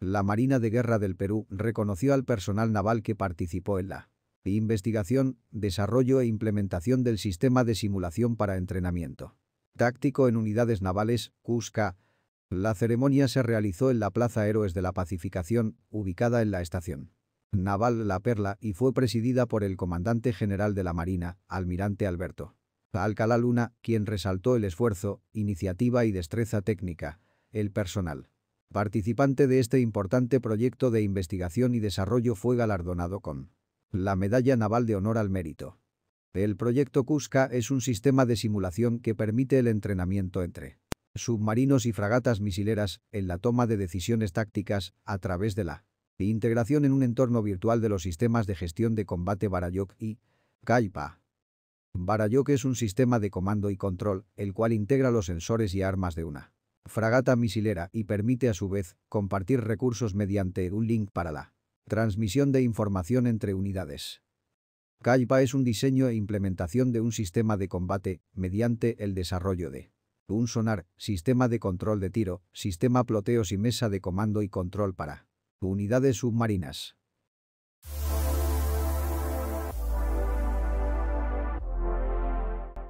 La Marina de Guerra del Perú reconoció al personal naval que participó en la investigación, desarrollo e implementación del sistema de simulación para entrenamiento táctico en unidades navales, Cusca. La ceremonia se realizó en la Plaza Héroes de la Pacificación, ubicada en la estación naval La Perla y fue presidida por el comandante general de la Marina, almirante Alberto Alcalá Luna, quien resaltó el esfuerzo, iniciativa y destreza técnica, el personal Participante de este importante proyecto de investigación y desarrollo fue galardonado con la Medalla Naval de Honor al Mérito. El proyecto Cusca es un sistema de simulación que permite el entrenamiento entre submarinos y fragatas misileras en la toma de decisiones tácticas a través de la integración en un entorno virtual de los sistemas de gestión de combate Barayok y Kaipa. Barayok es un sistema de comando y control, el cual integra los sensores y armas de una fragata misilera y permite a su vez compartir recursos mediante un link para la transmisión de información entre unidades. Kaipa es un diseño e implementación de un sistema de combate mediante el desarrollo de un sonar, sistema de control de tiro, sistema ploteos y mesa de comando y control para unidades submarinas.